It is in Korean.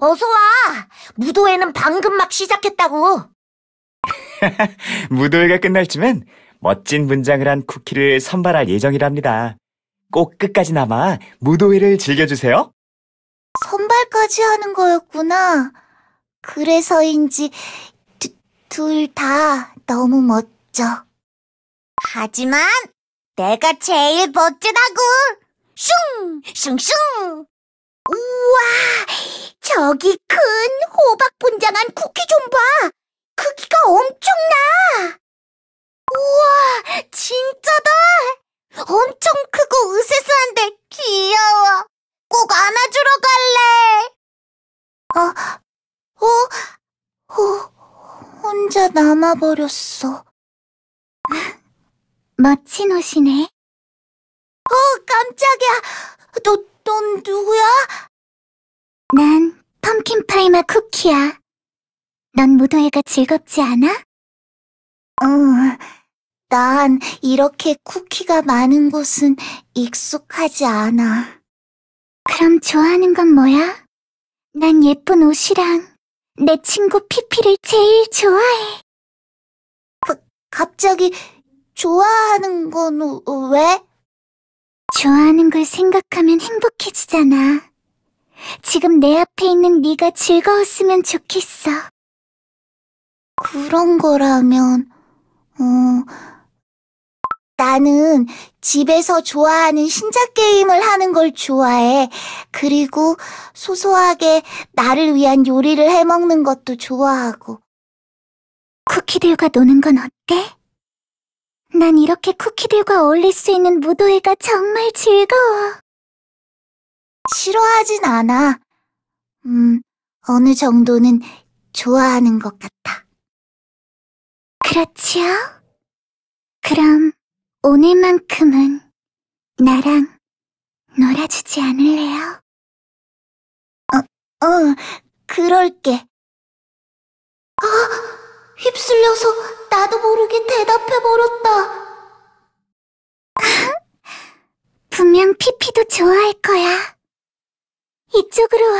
어서 와! 무도회는 방금 막 시작했다고! 무도회가 끝날 쯤엔 멋진 문장을 한 쿠키를 선발할 예정이랍니다. 꼭 끝까지 남아 무도회를 즐겨주세요. 선발까지 하는 거였구나. 그래서인지 둘 다 너무 멋져. 하지만 내가 제일 멋지다고! 슝! 슝슝! 여기큰 호박 분장한 쿠키 좀 봐. 크기가 엄청나. 우와, 진짜다. 엄청 크고 으스스한데 귀여워. 꼭 안아주러 갈래. 어, 어, 어, 혼자 남아버렸어. 멋진 옷이네. 어, 깜짝이야. 너, 넌 누구야? 카이마 쿠키야. 넌 무도회가 즐겁지 않아? 응, 어, 난 이렇게 쿠키가 많은 곳은 익숙하지 않아. 그럼 좋아하는 건 뭐야? 난 예쁜 옷이랑 내 친구 피피를 제일 좋아해. 그, 갑자기 좋아하는 건 어, 왜? 좋아하는 걸 생각하면 행복해지잖아. 지금 내 앞에 있는 네가 즐거웠으면 좋겠어. 그런 거라면, 어, 나는 집에서 좋아하는 신작 게임을 하는 걸 좋아해. 그리고 소소하게 나를 위한 요리를 해먹는 것도 좋아하고. 쿠키들과 노는 건 어때? 난 이렇게 쿠키들과 어울릴 수 있는 무도회가 정말 즐거워. 싫어하진 않아. 음, 어느 정도는 좋아하는 것 같아. 그렇지요? 그럼 오늘만큼은 나랑 놀아주지 않을래요? 어, 어, 그럴게. 아, 휩쓸려서 나도 모르게 대답해버렸다. 분명 피피도 좋아할 거야. いっちょぐるわ。